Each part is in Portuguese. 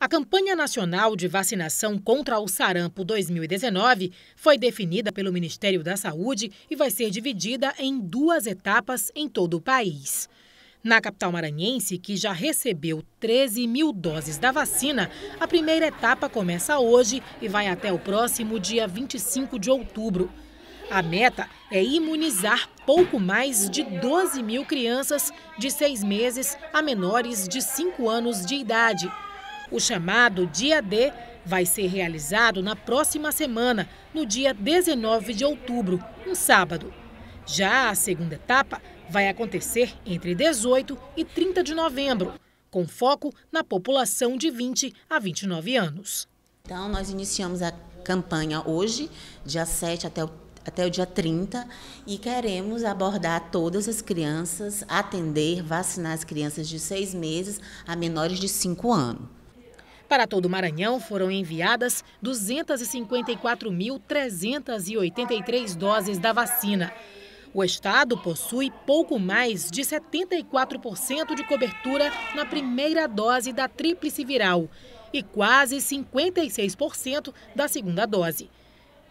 A campanha nacional de vacinação contra o sarampo 2019 foi definida pelo Ministério da Saúde e vai ser dividida em duas etapas em todo o país. Na capital maranhense, que já recebeu 13 mil doses da vacina, a primeira etapa começa hoje e vai até o próximo dia 25 de outubro. A meta é imunizar pouco mais de 12 mil crianças de seis meses a menores de 5 anos de idade. O chamado Dia D vai ser realizado na próxima semana, no dia 19 de outubro, um sábado. Já a segunda etapa vai acontecer entre 18 e 30 de novembro, com foco na população de 20 a 29 anos. Então, nós iniciamos a campanha hoje, dia 7 até o até o dia 30 e queremos abordar todas as crianças, atender, vacinar as crianças de seis meses a menores de cinco anos. Para todo o Maranhão, foram enviadas 254.383 doses da vacina. O estado possui pouco mais de 74% de cobertura na primeira dose da tríplice viral e quase 56% da segunda dose.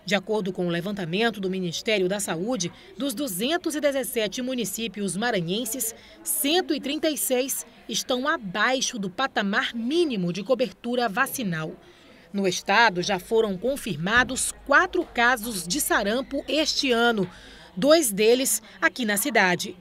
De acordo com o levantamento do Ministério da Saúde, dos 217 municípios maranhenses, 136 estão abaixo do patamar mínimo de cobertura vacinal. No estado, já foram confirmados quatro casos de sarampo este ano, dois deles aqui na cidade.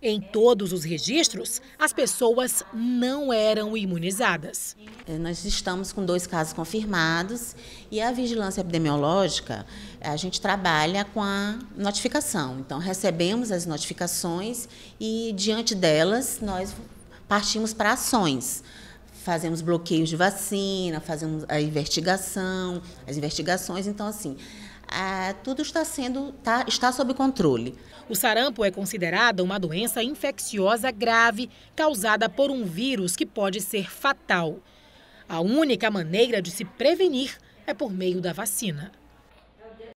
Em todos os registros, as pessoas não eram imunizadas. É, nós estamos com dois casos confirmados e a vigilância epidemiológica, a gente trabalha com a notificação. Então, recebemos as notificações e, diante delas, nós partimos para ações fazemos bloqueios de vacina, fazemos a investigação, as investigações. Então, assim, ah, tudo está sendo tá, está sob controle. O sarampo é considerada uma doença infecciosa grave causada por um vírus que pode ser fatal. A única maneira de se prevenir é por meio da vacina.